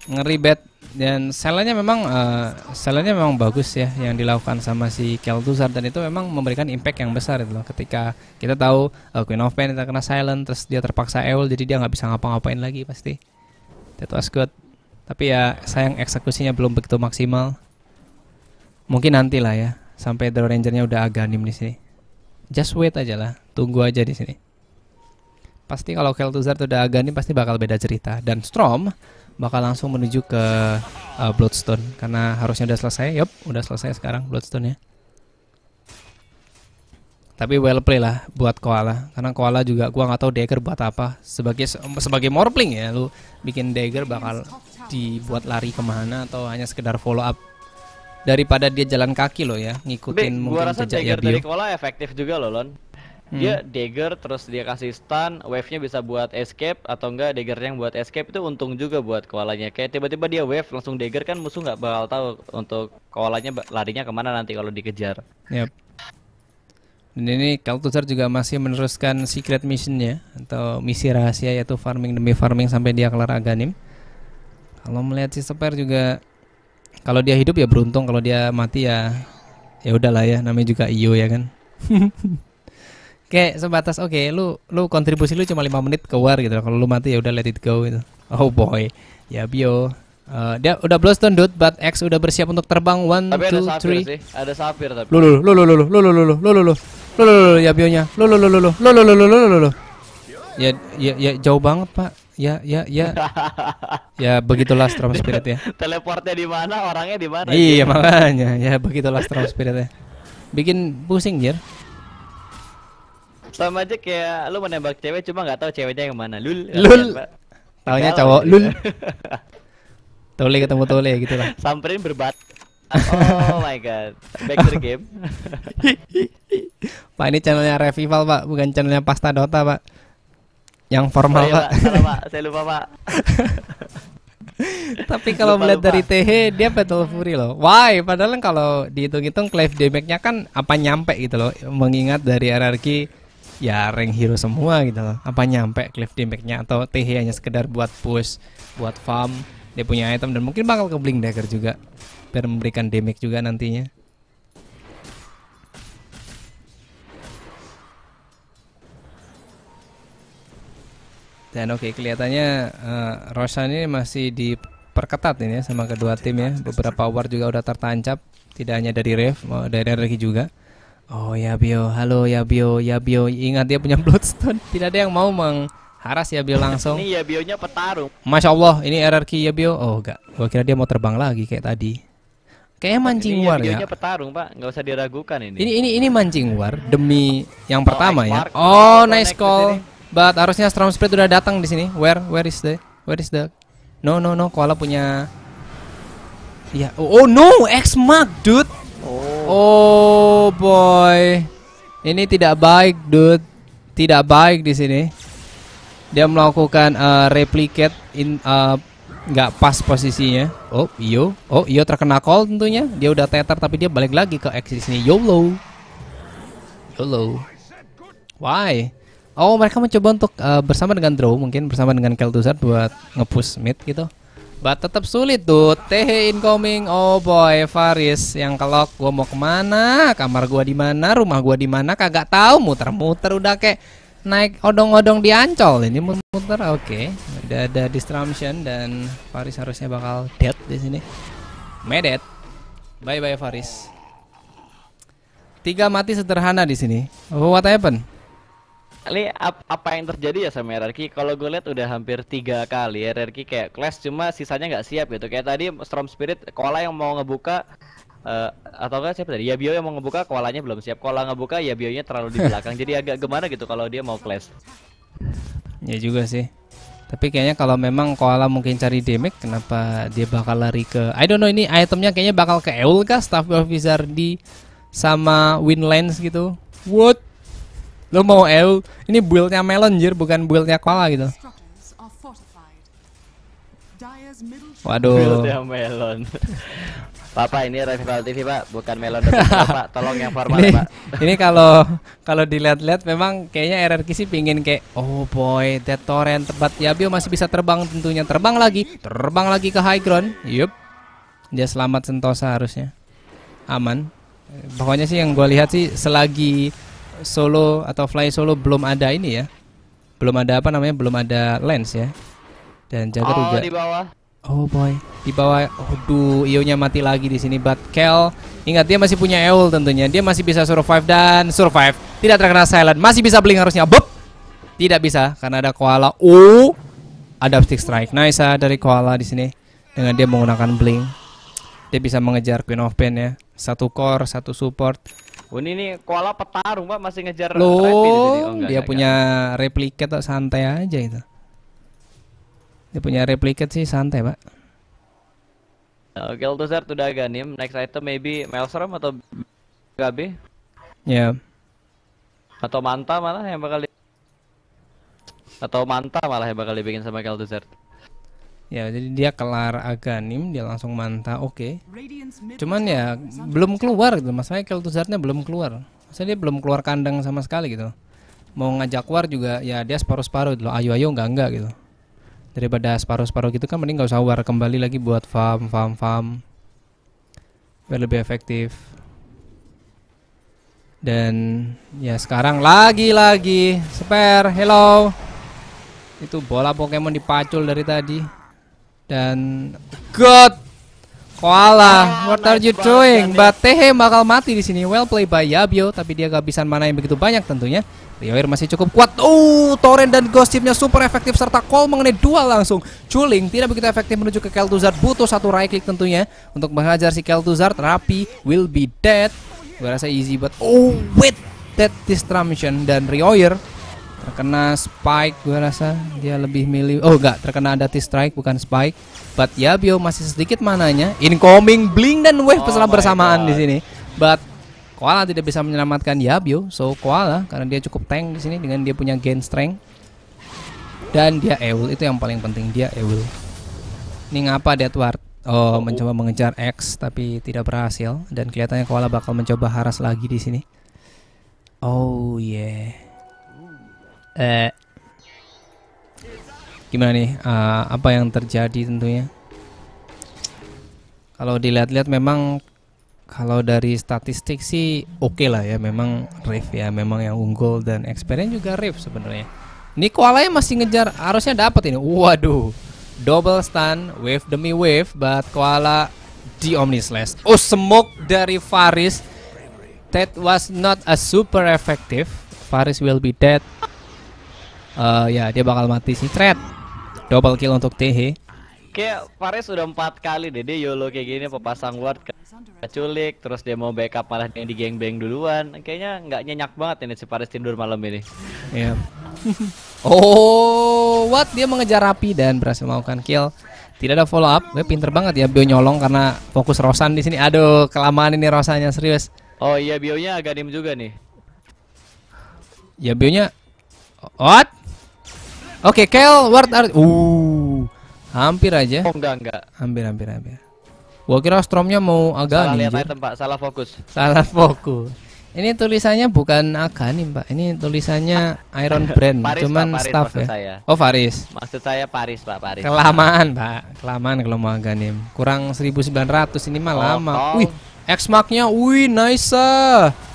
Ngeri bet dan selanya memang uh, eh, selanya memang bagus ya yang dilakukan sama si Kel'Thuzad dan itu memang memberikan impact yang besar itu loh ketika kita tahu uh, Queen of Pain tak kena silent terus dia terpaksa Eul jadi dia nggak bisa ngapa-ngapain lagi pasti that was good tapi ya sayang eksekusinya belum begitu maksimal mungkin nanti lah ya sampai Ranger-nya udah agak nim di sini. Just wait aja lah, tunggu aja di sini. Pasti kalau Kel'Thuzad udah agak nim pasti bakal beda cerita dan Storm bakal langsung menuju ke uh, Bloodstone karena harusnya udah selesai. Yup, udah selesai sekarang Bloodstone-nya. Tapi well play lah buat Koala karena Koala juga gua nggak tahu Dagger buat apa. Sebagai sebagai Morpling ya lu bikin Dagger bakal dibuat lari kemana atau hanya sekedar follow up daripada dia jalan kaki loh ya ngikutin Be, mungkin gua rasa dagger ya, dari Kola efektif juga loh Lon hmm. dia dagger terus dia kasih stun wave-nya bisa buat escape atau enggak dagger yang buat escape itu untung juga buat koalanya kayak tiba-tiba dia wave langsung dagger kan musuh nggak bakal tahu untuk koalanya larinya kemana nanti kalau dikejar yep. dan ini Kaltuzar juga masih meneruskan secret missionnya atau misi rahasia yaitu farming demi farming sampai dia kelar aganim kalau melihat si Sepair juga kalau dia hidup ya beruntung kalau dia mati ya ya udahlah ya namanya juga iyo ya kan kayak sebatas oke okay, lu lu kontribusi lu cuma lima menit keluar gitu kalau lu mati ya udah let it go gitu oh boy ya bio Uh, dia udah on dude, but X udah bersiap untuk terbang one tapi two ada three. Sih. Ada sapir tapi. Lu lu lu lu lu lu lu lu lu lu lu lu lu lu lu Lu lu lu lu lu lu lu lu lu lu lu. Ya ya ya jauh banget, Pak ya ya ya ya begitulah strong Spirit ya teleportnya di mana orangnya di mana iya makanya ya begitulah strong Spirit ya bikin pusing jir sama aja kayak lu menembak cewek cuma nggak tahu ceweknya yang mana lul lul taunya cowok lul tole ketemu tole gitu lah samperin berbat oh my god back to the game pak ini channelnya Revival pak bukan channelnya Pasta Dota pak yang formal oh, iya, pak. Salah, pak. Saya lupa pak. Tapi kalau melihat dari TH dia battle fury loh. Why? Padahal kan kalau dihitung-hitung clive damage-nya kan apa nyampe gitu loh. Mengingat dari RRQ ya rank hero semua gitu loh. Apa nyampe Cliff damage-nya atau TH hanya sekedar buat push, buat farm, dia punya item dan mungkin bakal ke blink dagger juga biar memberikan damage juga nantinya. Dan oke okay, kelihatannya uh, Roshan ini masih diperketat ini ya sama kedua tim ya. Beberapa war juga udah tertancap, tidak hanya dari Rev, dari Ricky juga. Oh ya Bio, halo ya Bio, ya Bio. Ingat dia punya Bloodstone. Tidak ada yang mau mengharas ya Bio langsung. ini ya Bionya petarung. Masya Allah, ini RRQ ya Bio. Oh enggak, gua kira dia mau terbang lagi kayak tadi. Kayaknya ya, mancing ini war ya. Ini petarung pak, nggak usah diragukan ini. Ini ini ini mancing war demi yang oh, pertama ya. Oh nice call. But harusnya Storm Spirit udah datang di sini. Where where is the where is the No no no Koala punya Iya. Yeah. Oh, oh no, X mark, dude. Oh. oh boy. Ini tidak baik, dude. Tidak baik di sini. Dia melakukan uh, replicate in uh, eh, Gak pas posisinya. Oh, Iyo. Oh, Iyo terkena call tentunya. Dia udah tether tapi dia balik lagi ke X di sini. YOLO. YOLO. Why? Oh mereka mencoba untuk uh, bersama dengan Draw mungkin bersama dengan Kel'Thuzad buat ngepush mid gitu. But tetap sulit tuh. TH incoming. Oh boy, Faris yang kelok. Gua mau kemana? Kamar gua di mana? Rumah gua di mana? Kagak tahu. Muter-muter udah kayak naik odong-odong di Ancol ini muter-muter. Oke, okay. udah ada disruption dan Faris harusnya bakal dead di sini. Medet. Bye bye Faris. Tiga mati sederhana di sini. What happened? ini ap apa yang terjadi ya sama ya? RRQ kalau gue lihat udah hampir tiga kali ya RRQ kayak clash cuma sisanya nggak siap gitu kayak tadi Storm Spirit Koala yang mau ngebuka uh, atau enggak siapa tadi ya, Bio yang mau ngebuka Kolanya belum siap Kola ngebuka ya Bionya terlalu di belakang jadi agak gimana gitu kalau dia mau clash ya juga sih tapi kayaknya kalau memang koala mungkin cari damage kenapa dia bakal lari ke I don't know ini itemnya kayaknya bakal ke Eul kah Staff of Wizardy sama Windlands gitu what Lo mau EU? Ini buildnya Melon jir, bukan buildnya Koala gitu. Waduh. Buildnya Melon. papa ini Revival TV Pak, bukan Melon Pak. Tolong yang formal ini, Pak. ini kalau kalau dilihat-lihat memang kayaknya RRQ sih pingin kayak oh boy, Dead torrent tebat Yabio masih bisa terbang tentunya. Terbang lagi, terbang lagi ke high ground. Yup. Dia selamat sentosa harusnya. Aman. Pokoknya sih yang gue lihat sih selagi solo atau fly solo belum ada ini ya. Belum ada apa namanya? Belum ada lens ya. Dan jaga oh, juga. di bawah. Oh boy, di bawah. Aduh, Io-nya mati lagi di sini. But Kel, ingat dia masih punya Eul tentunya. Dia masih bisa survive dan survive. Tidak terkena silent. Masih bisa bling harusnya. Bop. Tidak bisa karena ada koala. Oh, ada stick strike. Nice ah, dari koala di sini dengan dia menggunakan bling. Dia bisa mengejar Queen of Pain ya. Satu core, satu support. Oh, ini nih koala petarung Pak masih ngejar Loh, Oh, dia enggak, punya enggak. replika santai aja itu. Dia punya replikat sih santai, Pak. Eh, oke, okay, udah sudah ganim Next item maybe Maelstrom atau KB? Ya. Yeah. Atau Manta malah yang bakal di... atau Manta malah yang bakal dibikin sama Keltusert. Ya, jadi dia kelar Aganim, dia langsung mantap oke. Okay. Cuman ya belum keluar gitu, masalahnya Kel'Thuzadnya belum keluar. Maksudnya dia belum keluar kandang sama sekali gitu. Mau ngajak war juga ya dia separuh-separuh gitu ayo-ayo enggak enggak gitu. Daripada separuh-separuh gitu kan mending gak usah war kembali lagi buat farm, farm, farm. Biar lebih efektif. Dan ya sekarang lagi-lagi spare, hello. Itu bola Pokemon dipacul dari tadi dan God Koala, ah, what are you doing? Batehe bakal mati di sini. Well play by Yabio, tapi dia kehabisan mana yang begitu banyak tentunya. Rioir masih cukup kuat. Oh, Torrent dan Ghost Chipnya super efektif serta call mengenai dua langsung. Chuling tidak begitu efektif menuju ke Kel'Thuzad. Butuh satu right click tentunya untuk menghajar si Kel'Thuzad. Rapi will be dead. Gue rasa easy but oh wait that disruption dan Rioir terkena spike gue rasa dia lebih milih oh enggak terkena ada dati strike bukan spike but ya bio masih sedikit mananya incoming bling dan wave oh bersamaan di sini but Koala tidak bisa menyelamatkan ya bio so Koala karena dia cukup tank di sini dengan dia punya gain strength dan dia evil itu yang paling penting dia evil ini ngapa Deadward oh, oh mencoba mengejar X tapi tidak berhasil dan kelihatannya Koala bakal mencoba haras lagi di sini oh yeah eh, gimana nih uh, apa yang terjadi tentunya kalau dilihat-lihat memang kalau dari statistik sih oke okay lah ya memang Rift ya memang yang unggul dan experience juga Rift sebenarnya ini koalanya masih ngejar harusnya dapat ini waduh double stun wave demi wave but koala di omnislash. oh smoke dari Faris that was not a super effective Faris will be dead uh, ya dia bakal mati si Thread. Double kill untuk TH. Kayak paris sudah empat kali deh dia YOLO kayak gini pasang ward keculik terus dia mau backup malah yang di geng duluan. Kayaknya nggak nyenyak banget ini si Fares tidur malam ini. Iya. Yeah. oh, what dia mengejar api dan berhasil melakukan kill. Tidak ada follow up. Gue pinter banget ya Bio nyolong karena fokus Rosan di sini. Aduh, kelamaan ini Rosannya serius. Oh iya Bionya agak dim juga nih. Ya Bionya What? Oke, okay, Kel, what are Uh. Hampir aja. Oh, enggak, enggak. Hampir, hampir, hampir. Gua kira stromnya mau agak Salah lihat item, Pak. Salah fokus. Salah fokus. Ini tulisannya bukan nih, Pak. Ini tulisannya Iron Brand, Paris, cuman Paris, staff ya. Saya. Oh, Faris. Maksud saya Paris, Pak, Paris. Kelamaan, Pak. Kelamaan kalau mau nih. Kurang 1900 ini mah oh, lama. Oh. Wih, x Marknya, wih nice.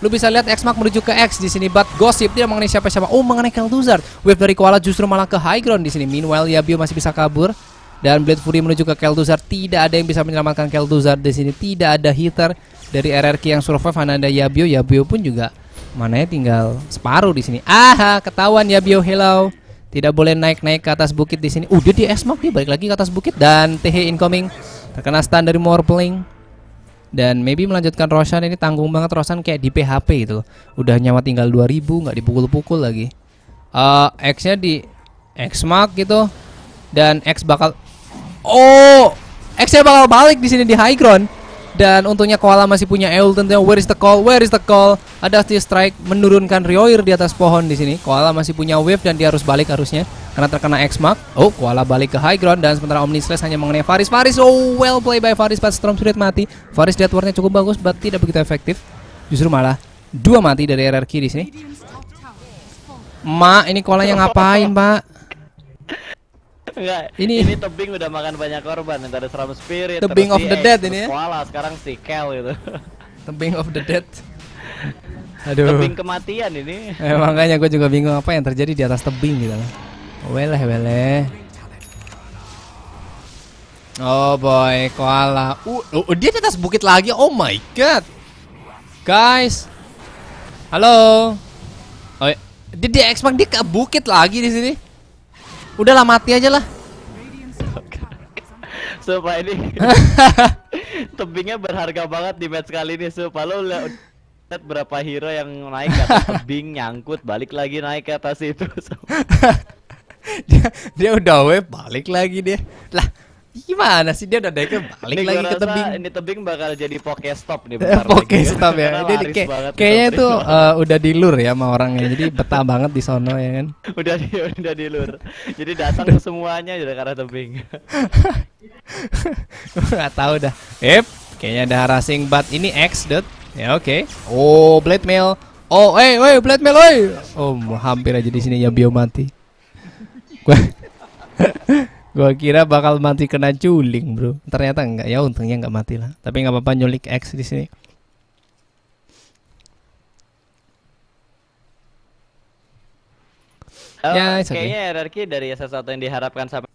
Lu bisa lihat X-Mark menuju ke X di sini, but gosip dia mengenai siapa-siapa. Oh, mengenai Kelduzard. Wave dari Koala justru malah ke high ground di sini. Meanwhile, Yabio masih bisa kabur. Dan Blade Fury menuju ke Kelduzard. Tidak ada yang bisa menyelamatkan Kelduzard di sini. Tidak ada hitter dari RRQ yang survive. Hanya ada Yabio. Yabio pun juga ya tinggal separuh di sini. Aha, ketahuan Yabio. Hello. Tidak boleh naik-naik ke atas bukit di sini. Udah di X-Mark dia balik lagi ke atas bukit dan TH incoming. Terkena stun dari Morpling dan maybe melanjutkan Rosan ini tanggung banget Rosan kayak di PHP gitu loh. Udah nyawa tinggal 2000 nggak dipukul-pukul lagi. Uh, X-nya di X mark gitu dan X bakal Oh, X-nya bakal balik di sini di high ground. Dan untungnya Koala masih punya Eul tentunya Where is the call? Where is the call? Ada Steel Strike menurunkan Rioir di atas pohon di sini. Koala masih punya wave dan dia harus balik harusnya karena terkena X mark. Oh, Koala balik ke high ground dan sementara Omni Slash hanya mengenai Faris. Faris oh well play by Faris Pas Storm sudah mati. Faris lihat warnanya cukup bagus but tidak begitu efektif. Justru malah dua mati dari RRQ di sini. Ma, ini koala yang ngapain, Pak? Enggak. Ini ini tebing udah makan banyak korban, ada seram spirit, tebing of the dead ini ya. Koala sekarang si Kel gitu. Tebing of the dead. Aduh. Tebing kematian ini. Eh, makanya gue juga bingung apa yang terjadi di atas tebing gitu loh. Weleh weleh. Oh boy, koala. Uh, uh, dia di atas bukit lagi. Oh my god. Guys. Halo. Oh, dia di expand dia ke bukit lagi di sini. Udahlah mati aja lah. Supaya ini tebingnya berharga banget di match kali ini supaya lo lihat berapa hero yang naik ke atas tebing nyangkut balik lagi naik ke atas itu dia, dia udah web balik lagi dia lah Gimana sih dia udah deket balik ini lagi ke tebing. Ini tebing bakal jadi Pokestop nih bentar Pokestop ya. Ini kayak, kayaknya itu uh, eh, udah dilur ya sama orangnya. Jadi betah banget di sono ya kan. udah di, udah dilur. Jadi datang ke semuanya udah karena tebing. Gak tahu dah. Yep, kayaknya ada harassing but ini X dot. Ya oke. Okay. Oh, blade mail. Oh, eh, hey, eh, blade mail, Oh, hampir aja di sini ya bio mati. Gue Gua kira bakal mati kena culing, bro. Ternyata enggak. Ya untungnya enggak mati lah. Tapi enggak apa-apa nyulik X di sini. Oh, ya, okay. kayaknya RRQ dari sesuatu yang diharapkan sama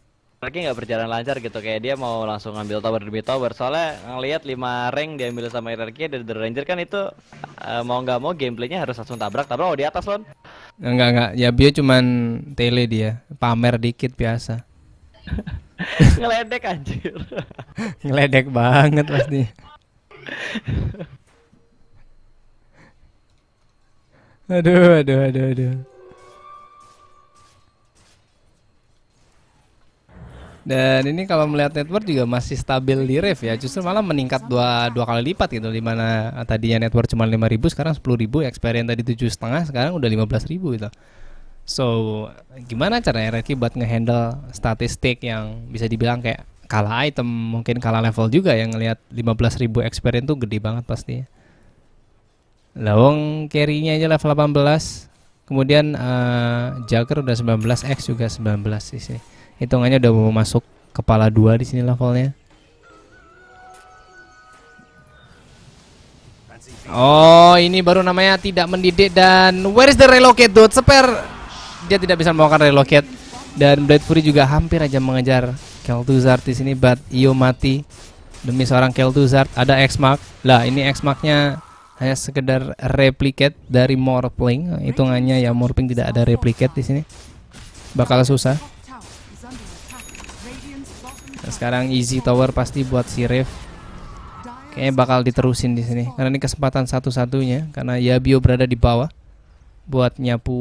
RRQ nggak berjalan lancar gitu kayak dia mau langsung ngambil tower demi tower soalnya ngelihat 5 rank diambil sama RRQ dari The Ranger kan itu uh, mau nggak mau gameplaynya harus langsung tabrak tabrak oh di atas loh. enggak enggak ya bio cuman tele dia pamer dikit biasa ngeledek anjir ngeledek banget pasti aduh aduh aduh aduh Dan ini kalau melihat network juga masih stabil di rev ya. Justru malah meningkat dua, dua kali lipat gitu. Dimana ah, tadinya network cuma 5000 sekarang 10000 experience tadi tujuh setengah sekarang udah 15000 gitu. So, gimana caranya Redkey buat ngehandle statistik yang bisa dibilang kayak kalah item, mungkin kalah level juga yang ngelihat 15.000 experience tuh gede banget pasti. Lawong carry-nya aja level 18. Kemudian uh, Jagger udah 19x juga 19 di sini. Hitungannya udah mau masuk kepala dua di sini levelnya. Oh, ini baru namanya tidak mendidik dan where is the relocate dude? Spare dia tidak bisa melakukan relocate dan Blade Fury juga hampir aja mengejar Kel'Thuzad di sini but Io mati demi seorang Kel'Thuzad ada X-Mark lah ini X-Marknya hanya sekedar replicate dari Morphling hitungannya ya Morphling tidak ada replicate di sini bakal susah nah, sekarang easy tower pasti buat si Rev kayaknya bakal diterusin di sini karena ini kesempatan satu-satunya karena Yabio berada di bawah buat nyapu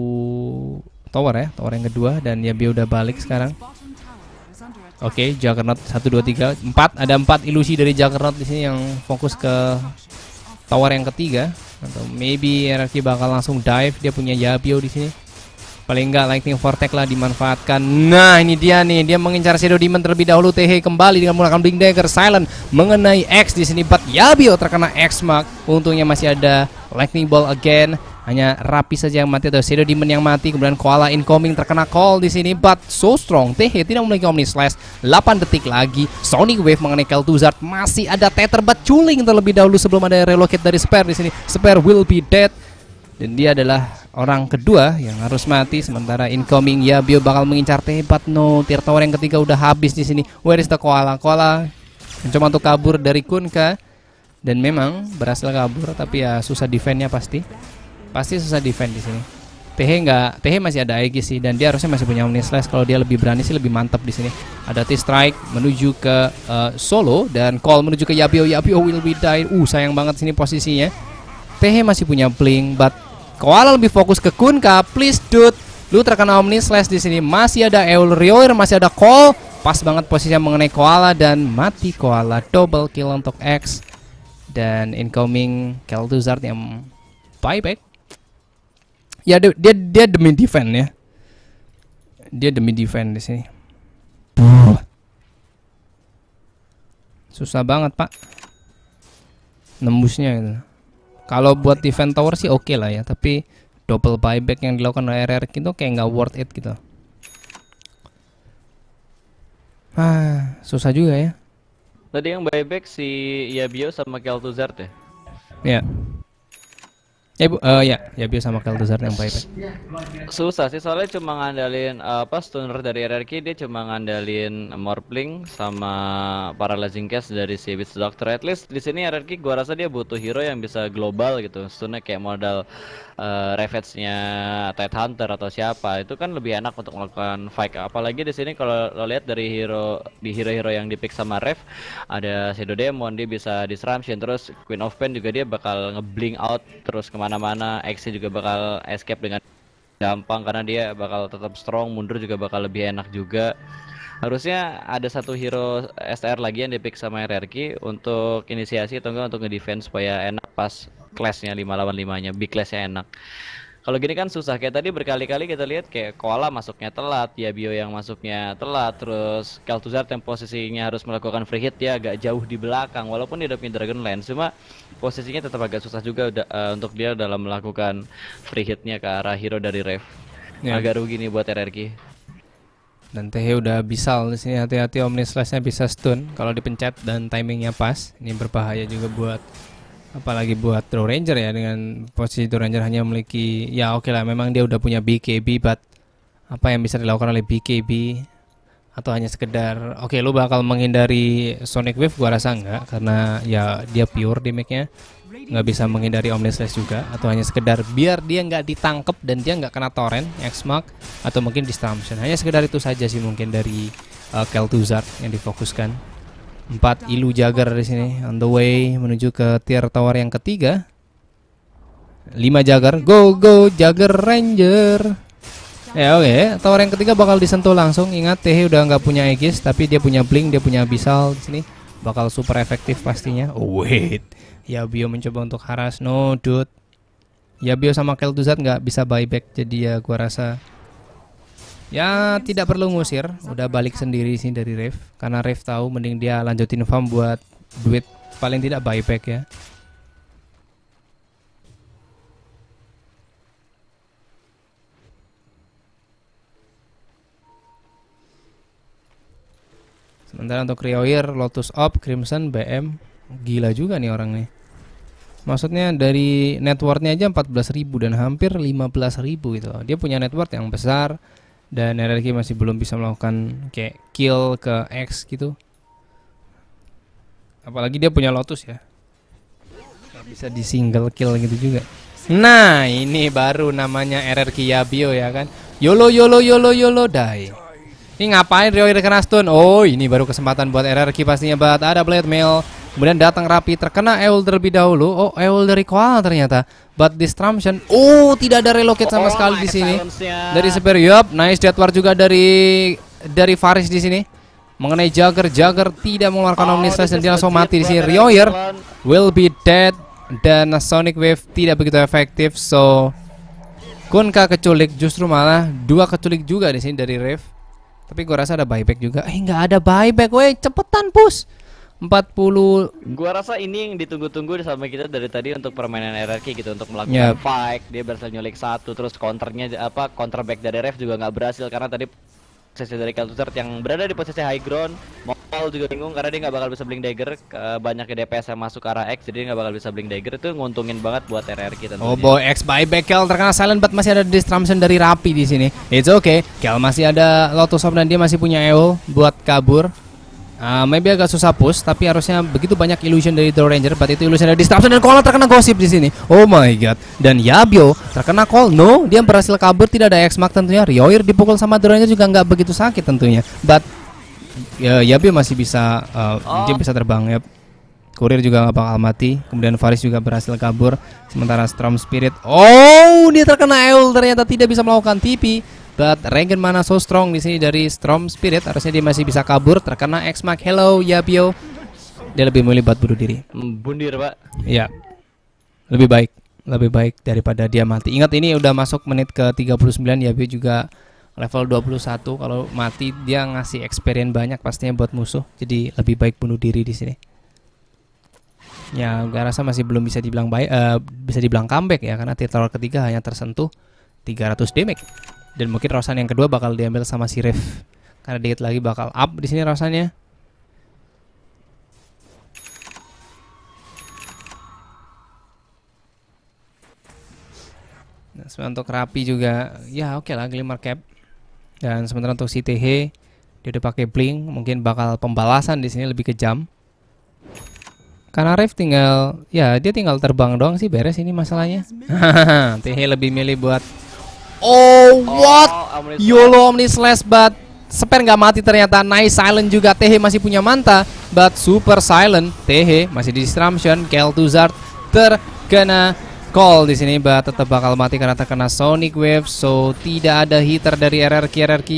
tower ya, tower yang kedua dan Yabio udah balik sekarang. Oke, okay, Juggernaut 1 2 3 4 ada 4 ilusi dari Juggernaut di sini yang fokus ke tower yang ketiga atau maybe RRQ bakal langsung dive dia punya Yabio di sini. Paling enggak Lightning Vortex lah dimanfaatkan. Nah, ini dia nih, dia mengincar Shadow Demon terlebih dahulu. TH kembali dengan menggunakan Blink Dagger Silent mengenai X di sini but Yabio terkena X Mark. Untungnya masih ada Lightning Ball again hanya Rapi saja yang mati atau Shadow Demon yang mati. Kemudian Koala incoming terkena call di sini. But so strong. teh, tidak memiliki Omni Slash. 8 detik lagi. Sonic Wave mengenai keltuzard Masih ada tether but culing terlebih dahulu sebelum ada relocate dari Spare di sini. Spare will be dead. Dan dia adalah orang kedua yang harus mati sementara incoming ya Yabio bakal mengincar teh but no tier tower yang ketiga udah habis di sini. Where is the koala? Koala mencoba untuk kabur dari Kunka dan memang berhasil kabur tapi ya susah defendnya pasti. Pasti susah defend di sini. TH nggak, TH masih ada Aegis sih dan dia harusnya masih punya Omnislash kalau dia lebih berani sih lebih mantap di sini. Ada T-Strike menuju ke uh, Solo dan Call menuju ke Yabio. Yabio will be die. Uh sayang banget sini posisinya. TH masih punya Blink but Koala lebih fokus ke Kunka. Please dude, lu terkena Omnislash di sini. Masih ada Eul Rioir, masih ada Call. Pas banget posisinya mengenai Koala dan mati Koala. Double kill untuk X dan incoming Kelduzard yang buyback Ya dia dia, dia demi defend ya. Dia demi defend di sini. Susah banget, Pak. Nembusnya gitu. Kalau buat defend tower sih oke okay lah ya, tapi double buyback yang dilakukan oleh RR itu kayak nggak worth it gitu. Ah, susah juga ya. Tadi yang buyback si Yabio sama Kel'Thuzad ya? ya Yeah. Ya bu, uh, ya, ya biasa sama Keltuzar yang baik. Susah sih soalnya cuma ngandalin uh, apa stunner dari RRQ dia cuma ngandalin Morpling sama paralyzing cast dari si Beats Doctor. At least di sini RRQ gua rasa dia butuh hero yang bisa global gitu. Stunnya kayak modal uh, Ravage-nya Tide Hunter atau siapa. Itu kan lebih enak untuk melakukan fight. Apalagi di sini kalau lo lihat dari hero di hero-hero yang dipick sama Rev ada Shadow Demon dia bisa disruption terus Queen of Pain juga dia bakal ngebling out terus kemana kemana-mana X juga bakal escape dengan gampang karena dia bakal tetap strong mundur juga bakal lebih enak juga harusnya ada satu hero STR lagi yang dipick sama RRQ untuk inisiasi atau enggak untuk nge-defense supaya enak pas clashnya 5 lawan 5 nya big clashnya enak kalau gini kan susah kayak tadi berkali-kali kita lihat kayak Koala masuknya telat, ya Bio yang masuknya telat, terus Kaltuzar yang posisinya harus melakukan free hit ya agak jauh di belakang walaupun dia udah punya Dragon land cuma posisinya tetap agak susah juga udah, uh, untuk dia dalam melakukan free hitnya ke arah hero dari Ref. Yeah. Agak rugi nih buat RRQ. Dan TH udah bisa di sini hati-hati Omni nya bisa stun kalau dipencet dan timingnya pas. Ini berbahaya juga buat apalagi buat throw Ranger ya dengan posisi throw Ranger hanya memiliki ya oke okay lah memang dia udah punya BKB but apa yang bisa dilakukan oleh BKB atau hanya sekedar oke okay, lu bakal menghindari Sonic Wave gua rasa enggak karena ya dia pure damage-nya nggak bisa menghindari omnislash juga atau hanya sekedar biar dia nggak ditangkep dan dia nggak kena torrent X Xmark atau mungkin disruption hanya sekedar itu saja sih mungkin dari uh, eh, Kel'Thuzad yang difokuskan 4 Ilu Jagger di sini on the way menuju ke tier tower yang ketiga. 5 Jagger, go go Jagger Ranger. Ya oke, okay. tower yang ketiga bakal disentuh langsung. Ingat teh udah nggak punya Aegis tapi dia punya Blink, dia punya Abyssal di sini. Bakal super efektif pastinya. Oh, wait. ya bio mencoba untuk haras. No, dude. bio sama Kel'Thuzad nggak bisa buyback jadi ya gua rasa Ya tidak perlu ngusir, udah balik sendiri sih dari Rev karena Rev tahu mending dia lanjutin farm buat duit paling tidak buyback ya. Sementara untuk Rioir, Lotus Op, Crimson, BM Gila juga nih orang nih Maksudnya dari networknya aja 14.000 dan hampir 15.000 gitu Dia punya network yang besar dan RRQ masih belum bisa melakukan kayak kill ke X gitu apalagi dia punya Lotus ya Gak bisa di single kill gitu juga nah ini baru namanya RRQ Yabio ya kan YOLO YOLO YOLO YOLO die ini ngapain Rio kena stun oh ini baru kesempatan buat RRQ pastinya buat ada Blade Mail kemudian datang Rapi terkena Eul terlebih dahulu oh Eul dari Koal ternyata But disruption. Oh, tidak ada relocate sama oh, sekali di sini. Dari Seper, yup. Nice war juga dari dari Faris di sini. Mengenai Jagger, Jagger tidak mengeluarkan oh, Omnislash dan dia langsung mati di sini. Rioyer will be dead dan Sonic Wave tidak begitu efektif. So Kunka keculik justru malah dua keculik juga di sini dari Rev. Tapi gue rasa ada buyback juga. Eh nggak ada buyback, weh cepetan push. 40 Gua rasa ini yang ditunggu-tunggu sama kita dari tadi untuk permainan RRQ gitu untuk melakukan yep. fight dia berhasil nyulik satu terus counternya apa counter back dari ref juga nggak berhasil karena tadi posisi dari Kaltuzer yang berada di posisi high ground Mol juga bingung karena dia nggak bakal bisa blink dagger banyak DPS yang masuk ke arah X jadi nggak bakal bisa blink dagger itu nguntungin banget buat RRQ tentunya Oh boy X by back Kel terkena silent but masih ada disruption dari Rapi di sini It's okay Kel masih ada Lotus Orb dan dia masih punya eo buat kabur Uh, maybe agak susah push, tapi harusnya begitu banyak illusion dari The Ranger, but itu illusion dari Disruption dan call terkena gosip di sini. Oh my god. Dan Yabio terkena call, no, dia berhasil kabur, tidak ada X-Mark tentunya. rioir dipukul sama The Ranger juga nggak begitu sakit tentunya. But ya, Yabio masih bisa, uh, oh. dia bisa terbang. ya, Kurir juga nggak bakal mati. Kemudian Faris juga berhasil kabur. Sementara Storm Spirit, oh dia terkena Eul ternyata tidak bisa melakukan TP. But Regen mana so strong di sini dari Storm Spirit. Harusnya dia masih bisa kabur terkena X-Mark. Hello Yabio. Dia lebih memilih buat bunuh diri. Hmm, bundir, Pak. Ya, Lebih baik. Lebih baik daripada dia mati. Ingat ini udah masuk menit ke 39 Yabio juga level 21 kalau mati dia ngasih experience banyak pastinya buat musuh jadi lebih baik bunuh diri di sini ya gue rasa masih belum bisa dibilang baik uh, bisa dibilang comeback ya karena titel ketiga hanya tersentuh 300 damage dan mungkin Rosan yang kedua bakal diambil sama si Rif karena dikit lagi bakal up di sini rasanya. nah, sementara untuk Rapi juga ya oke okay lah Glimmer Cap dan sementara untuk si TH dia udah pakai bling mungkin bakal pembalasan di sini lebih kejam karena Rif tinggal ya dia tinggal terbang doang sih beres ini masalahnya TH lebih milih buat Oh, oh, what? Oh, Omni YOLO Omni Slash, but Sper nggak mati ternyata. Nice Silent juga. TH masih punya Manta, but Super Silent. TH masih di Disruption. Kel'Thuzad terkena call di sini bah tetap bakal mati karena terkena sonic wave so tidak ada hitter dari RRQ RRQ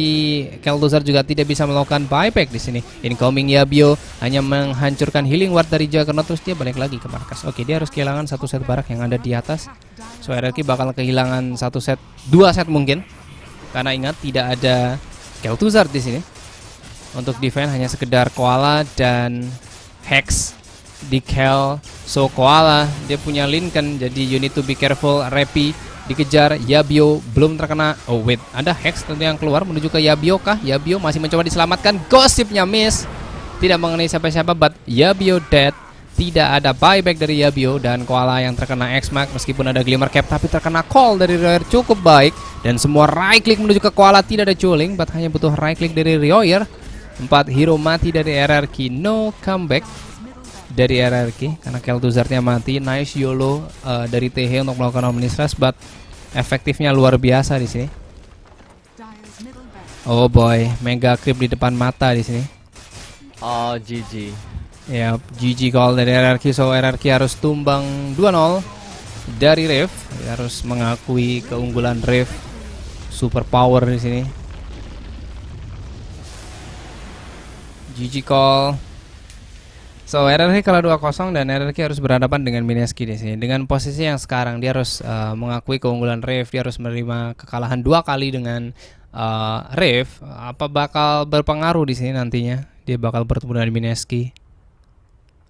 Keldozer juga tidak bisa melakukan buyback di sini incoming Yabio hanya menghancurkan healing ward dari Juggernaut terus dia balik lagi ke markas oke dia harus kehilangan satu set barak yang ada di atas so RRQ bakal kehilangan satu set dua set mungkin karena ingat tidak ada Keldozer di sini untuk defense hanya sekedar koala dan hex Dikel, So Koala, dia punya Lincoln, kan, jadi you need to be careful, Rappi dikejar, Yabio belum terkena, oh wait, ada Hex tentu yang keluar menuju ke Yabio kah? Yabio masih mencoba diselamatkan, gosipnya miss, tidak mengenai siapa-siapa, but Yabio dead, tidak ada buyback dari Yabio dan Koala yang terkena X-Mark meskipun ada Glimmer Cap tapi terkena call dari Royer cukup baik dan semua right click menuju ke Koala tidak ada juling but hanya butuh right click dari Royer empat hero mati dari RR Kino comeback dari RRQ karena Kelduzarnya mati. Nice YOLO uh, dari TH untuk melakukan Omnistress but efektifnya luar biasa di sini. Oh boy, mega creep di depan mata di sini. Oh GG. Ya, yep, GG call dari RRQ so RRQ harus tumbang 2-0 dari Rift. Harus mengakui keunggulan Rift super power di sini. GG call So RRQ kalah 2-0 dan RRQ harus berhadapan dengan Mineski di sini. Dengan posisi yang sekarang dia harus uh, mengakui keunggulan Rev, dia harus menerima kekalahan dua kali dengan uh, Rev. Apa bakal berpengaruh di sini nantinya? Dia bakal bertemu dengan Mineski.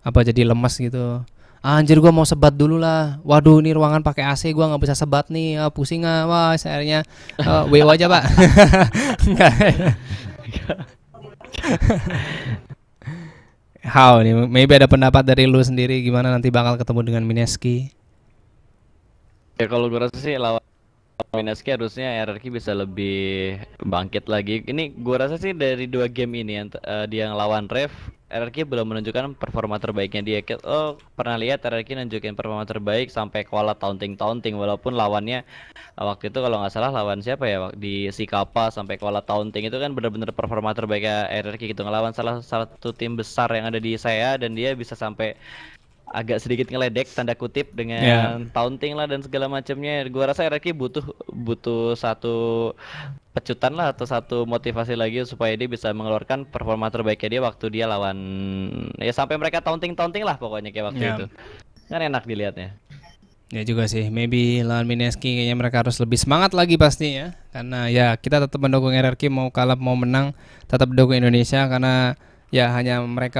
Apa jadi lemas gitu? Ah, anjir gua mau sebat dulu lah. Waduh, ini ruangan pakai AC gua nggak bisa sebat nih. Ah, pusing ah. Wah, sayangnya uh, eh, wewa aja, Pak. how nih? Maybe ada pendapat dari lu sendiri gimana nanti bakal ketemu dengan Mineski? Ya kalau gue rasa sih lawan Mineski harusnya RRQ bisa lebih bangkit lagi. Ini gue rasa sih dari dua game ini yang uh, dia ngelawan lawan Rev RRQ belum menunjukkan performa terbaiknya dia. Oh, pernah lihat RRQ menunjukkan performa terbaik sampai kuala taunting-taunting walaupun lawannya waktu itu kalau nggak salah lawan siapa ya di Sikapa sampai kuala taunting itu kan benar-benar performa terbaiknya RRQ gitu ngelawan salah satu tim besar yang ada di saya dan dia bisa sampai agak sedikit ngeledek tanda kutip dengan yeah. taunting lah dan segala macamnya. Gua rasa RRQ butuh butuh satu pecutan lah atau satu motivasi lagi supaya dia bisa mengeluarkan performa terbaiknya dia waktu dia lawan ya sampai mereka taunting-taunting lah pokoknya kayak waktu yeah. itu. Kan enak dilihatnya. Ya juga sih, maybe lawan Mineski kayaknya mereka harus lebih semangat lagi pasti ya. Karena ya kita tetap mendukung RRQ mau kalah mau menang tetap dukung Indonesia karena ya hanya mereka